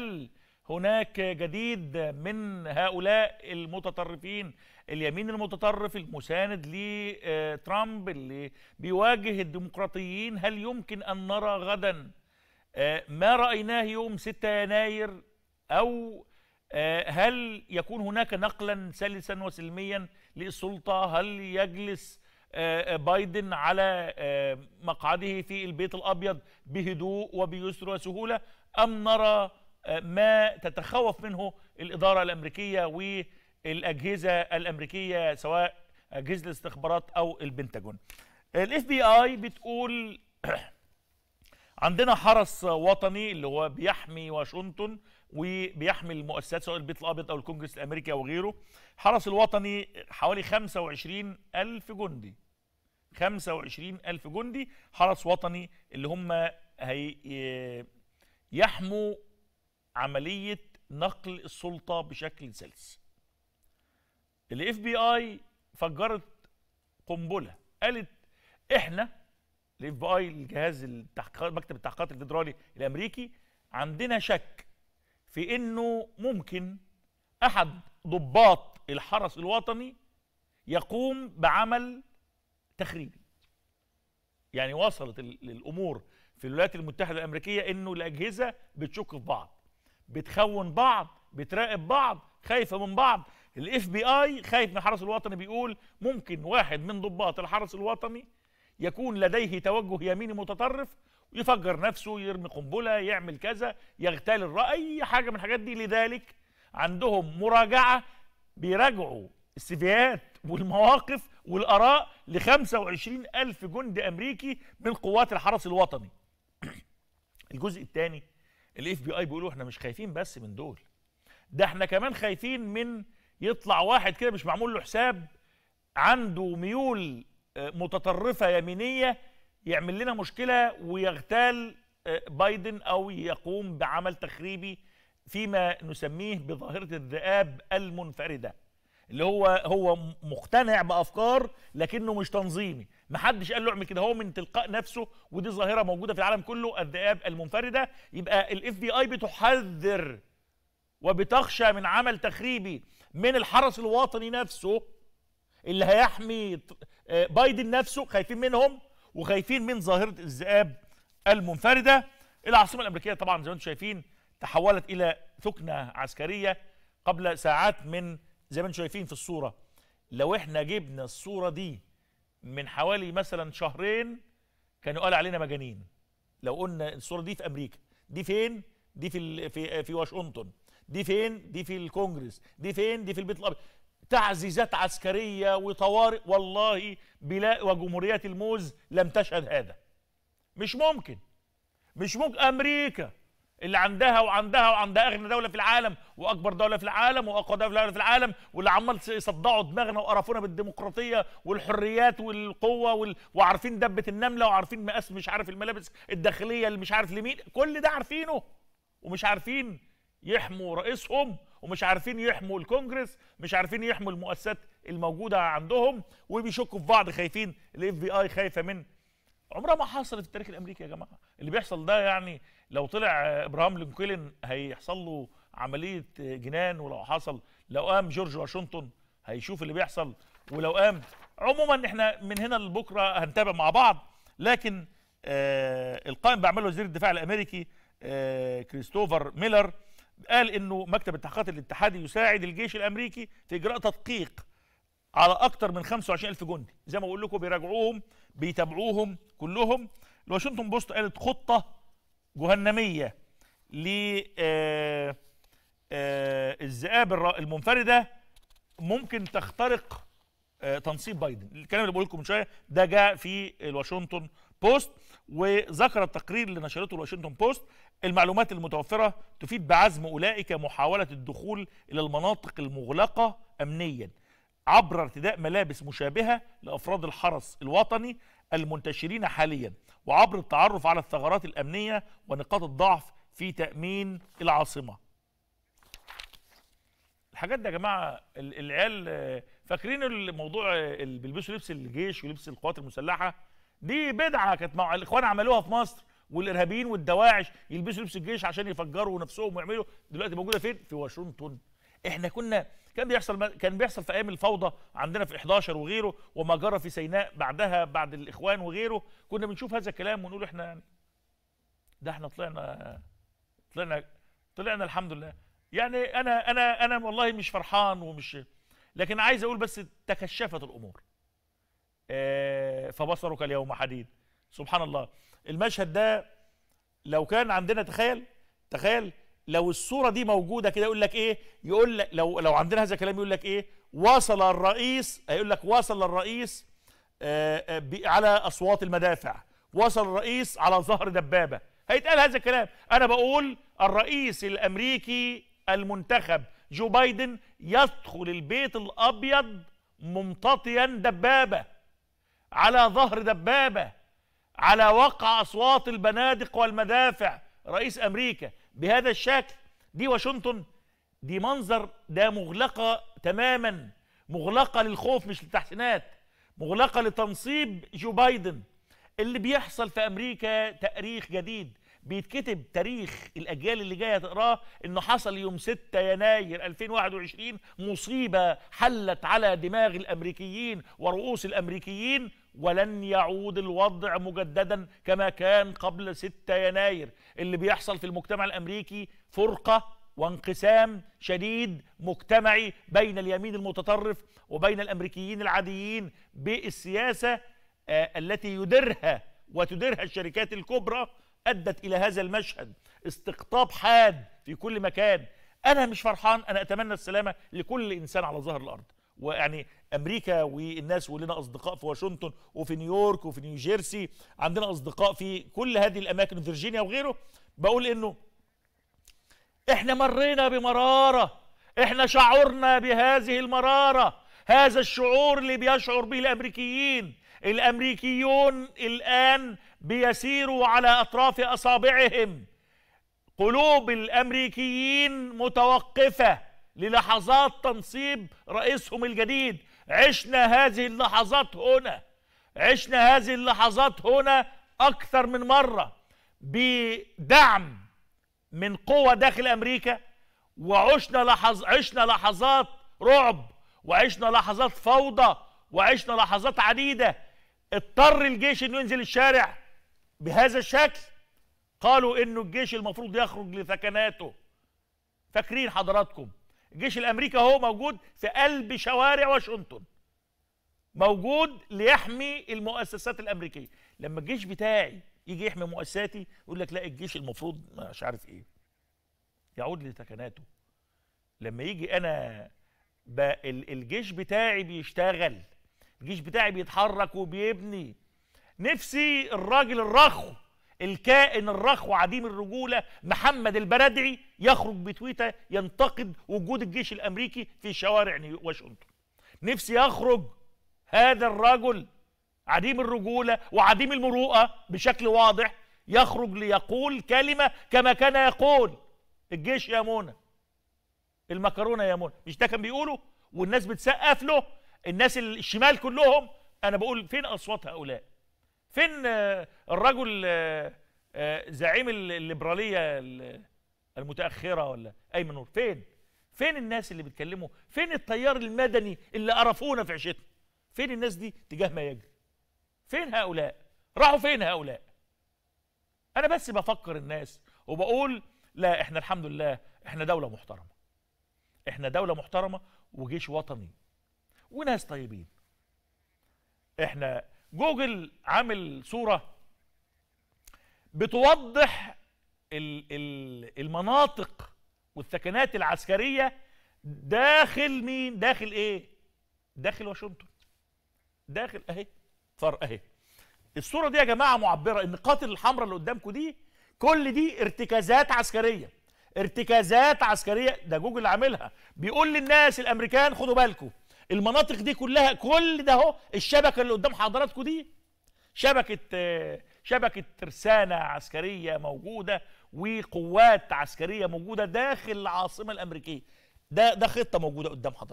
هل هناك جديد من هؤلاء المتطرفين اليمين المتطرف المساند لترامب آه، اللي بيواجه الديمقراطيين هل يمكن أن نرى غدا آه، ما رأيناه يوم 6 يناير أو آه، هل يكون هناك نقلا سلسا وسلميا للسلطة هل يجلس بايدن على مقعده في البيت الأبيض بهدوء وبيسر وسهولة أم نرى آه، ما تتخوف منه الإدارة الأمريكية والأجهزة الأمريكية سواء أجهزة الاستخبارات أو البنتاجون الاف بي اي بتقول عندنا حرس وطني اللي هو بيحمي واشنطن وبيحمي المؤسسات سواء البيت الابيض او الكونجرس الامريكي او غيره حرس الوطني حوالي 25 الف جندي 25 الف جندي حرس وطني اللي هم هي يحموا عمليه نقل السلطه بشكل سلس الاف بي اي فجرت قنبله قالت احنا الاف بي اي الجهاز التحقيقات مكتب التحقيقات الفيدرالي الامريكي عندنا شك في انه ممكن احد ضباط الحرس الوطني يقوم بعمل تخريبي يعني وصلت الامور في الولايات المتحده الامريكيه انه الاجهزه بتشك في بعض بتخون بعض بتراقب بعض خايفه من بعض الاف بي اي خايف من الحرس الوطني بيقول ممكن واحد من ضباط الحرس الوطني يكون لديه توجه يميني متطرف يفجر نفسه يرمي قنبله يعمل كذا يغتال الراي اي حاجه من الحاجات دي لذلك عندهم مراجعه بيراجعوا السيفيات والمواقف والاراء ل الف جندي امريكي من قوات الحرس الوطني الجزء الثاني الاف بي اي بيقولوا احنا مش خايفين بس من دول ده احنا كمان خايفين من يطلع واحد كده مش معمول له حساب عنده ميول آه، متطرفه يمينيه يعمل لنا مشكله ويغتال آه، بايدن او يقوم بعمل تخريبي فيما نسميه بظاهره الذئاب المنفرده اللي هو هو مقتنع بافكار لكنه مش تنظيمي محدش قال له اعمل كده هو من تلقاء نفسه ودي ظاهره موجوده في العالم كله الذئاب إيه المنفرده يبقى الاف بي اي بتحذر وبتخشى من عمل تخريبي من الحرس الوطني نفسه اللي هيحمي آه، بايدن نفسه خايفين منهم وخايفين من ظاهره الذئاب المنفرده العاصمه الامريكيه طبعا زي ما انتم شايفين تحولت الى ثكنه عسكريه قبل ساعات من زي ما انتم شايفين في الصوره لو احنا جبنا الصوره دي من حوالي مثلا شهرين كانوا قال علينا مجانين لو قلنا الصوره دي في امريكا دي فين دي في في في واشنطن دي فين دي في الكونجرس دي فين دي في البيت الابيض تعزيزات عسكريه وطوارئ والله بلا وجمهوريه الموز لم تشهد هذا مش ممكن مش ممكن امريكا اللي عندها وعندها وعندها اغنى دوله في العالم واكبر دوله في العالم واقوى دوله في العالم واللي عمال يصدعوا دماغنا وقرفونا بالديمقراطيه والحريات والقوه وال... وعارفين دبه النمله وعارفين مقاس مش عارف الملابس الداخليه اللي مش عارف لمين كل ده عارفينه ومش عارفين يحموا رئيسهم ومش عارفين يحموا الكونجرس مش عارفين يحموا المؤسسات الموجوده عندهم وبيشكوا في بعض خايفين الاف بي اي خايفه من عمرها ما حصلت في التاريخ الامريكي يا جماعه اللي بيحصل ده يعني لو طلع ابراهام لينكولن هيحصل له عمليه جنان ولو حصل لو قام جورج واشنطن هيشوف اللي بيحصل ولو قام عموما احنا من هنا لبكره هنتابع مع بعض لكن آه القائم بعمله وزير الدفاع الامريكي آه كريستوفر ميلر قال انه مكتب التحقيقات الاتحادي يساعد الجيش الامريكي في اجراء تدقيق على اكثر من 25 الف جندي زي ما بقول لكم بيراجعوهم بيتابعوهم كلهم الواشنطن بوست قالت خطه جهنميه ل آه، آه، الذئاب المنفرده ممكن تخترق آه، تنصيب بايدن الكلام اللي بقول لكم من شويه ده جاء في الواشنطن بوست وذكر التقرير اللي نشرته الواشنطن بوست المعلومات المتوفره تفيد بعزم اولئك محاوله الدخول الى المناطق المغلقه امنيا عبر ارتداء ملابس مشابهة لأفراد الحرس الوطني المنتشرين حاليا وعبر التعرف على الثغرات الأمنية ونقاط الضعف في تأمين العاصمة الحاجات دي يا جماعة العيال فاكرين الموضوع اللي بيلبسوا لبس الجيش ولبس القوات المسلحة دي بدعة كانت مع الإخوان عملوها في مصر والإرهابيين والدواعش يلبسوا لبس الجيش عشان يفجروا نفسهم ويعملوا دلوقتي موجودة فين؟ في واشنطن احنا كنا كان بيحصل كان بيحصل في ايام الفوضى عندنا في 11 وغيره وما جرى في سيناء بعدها بعد الاخوان وغيره كنا بنشوف هذا الكلام ونقول احنا يعني ده احنا طلعنا طلعنا طلعنا الحمد لله يعني انا انا انا والله مش فرحان ومش لكن عايز اقول بس تكشفت الامور آه، فبصرك اليوم حديد سبحان الله المشهد ده لو كان عندنا تخيل تخيل لو الصورة دي موجودة كده يقول لك ايه يقول لك لو لو عندنا هذا الكلام يقول لك ايه وصل الرئيس هيقول لك وصل الرئيس آه، آه، على اصوات المدافع وصل الرئيس على ظهر دبابة هيتقال هذا الكلام انا بقول الرئيس الامريكي المنتخب جو بايدن يدخل البيت الابيض ممتطيا دبابة على ظهر دبابة على وقع اصوات البنادق والمدافع رئيس امريكا بهذا الشكل دي واشنطن دي منظر ده مغلقة تماما مغلقة للخوف مش للتحسينات مغلقة لتنصيب جو بايدن اللي بيحصل في أمريكا تاريخ جديد بيتكتب تاريخ الأجيال اللي جاية تقراه إنه حصل يوم 6 يناير 2021 مصيبة حلت على دماغ الأمريكيين ورؤوس الأمريكيين ولن يعود الوضع مجددا كما كان قبل 6 يناير اللي بيحصل في المجتمع الامريكي فرقه وانقسام شديد مجتمعي بين اليمين المتطرف وبين الامريكيين العاديين بالسياسه آه، التي يديرها وتديرها الشركات الكبرى ادت الى هذا المشهد استقطاب حاد في كل مكان انا مش فرحان انا اتمنى السلامه لكل انسان على ظهر الارض ويعني امريكا والناس ولنا اصدقاء في واشنطن وفي نيويورك وفي نيوجيرسي عندنا اصدقاء في كل هذه الاماكن فيرجينيا وغيره بقول انه احنا مرينا بمراره احنا شعرنا بهذه المراره هذا الشعور اللي بيشعر به الامريكيين الامريكيون الان بيسيروا على اطراف اصابعهم قلوب الامريكيين متوقفه للحظات تنصيب رئيسهم الجديد عشنا هذه اللحظات هنا عشنا هذه اللحظات هنا أكثر من مرة بدعم من قوة داخل أمريكا وعشنا لحظ عشنا لحظات رعب وعشنا لحظات فوضى وعشنا لحظات عديدة اضطر الجيش انه ينزل الشارع بهذا الشكل قالوا انه الجيش المفروض يخرج لثكناته فاكرين حضراتكم الجيش الامريكي اهو موجود في قلب شوارع واشنطن موجود ليحمي المؤسسات الامريكيه لما الجيش بتاعي يجي يحمي مؤسساتي يقول لك لا الجيش المفروض مش عارف ايه يعود لتكناته لما يجي انا الجيش بتاعي بيشتغل الجيش بتاعي بيتحرك وبيبني نفسي الراجل الرخو الكائن الرخو عديم الرجولة محمد البردعي يخرج بتويتة ينتقد وجود الجيش الأمريكي في شوارع واشنطن نفسي يخرج هذا الرجل عديم الرجولة وعديم المروءة بشكل واضح يخرج ليقول كلمة كما كان يقول الجيش يا منى المكرونة يا منى مش ده كان بيقوله والناس بتسقف له الناس الشمال كلهم أنا بقول فين أصوات هؤلاء فين آه، الرجل آه، آه، زعيم الليبراليه المتاخره ولا ايمن نور فين فين الناس اللي بيتكلموا فين التيار المدني اللي قرفونا في عشتنا فين الناس دي تجاه ما يجري فين هؤلاء راحوا فين هؤلاء انا بس بفكر الناس وبقول لا احنا الحمد لله احنا دوله محترمه احنا دوله محترمه وجيش وطني وناس طيبين احنا جوجل عامل صوره بتوضح المناطق والثكنات العسكريه داخل مين داخل ايه داخل واشنطن داخل اهي صار اهي الصوره دي يا جماعه معبره النقاط الحمراء اللي قدامكم دي كل دي ارتكازات عسكريه ارتكازات عسكريه ده جوجل عاملها بيقول للناس الامريكان خدوا بالكم المناطق دي كلها كل ده اهو الشبكه اللي قدام حضراتكم دي شبكه شبكه ترسانه عسكريه موجوده وقوات عسكريه موجوده داخل العاصمه الامريكيه ده ده خطه موجوده قدام حضراتكم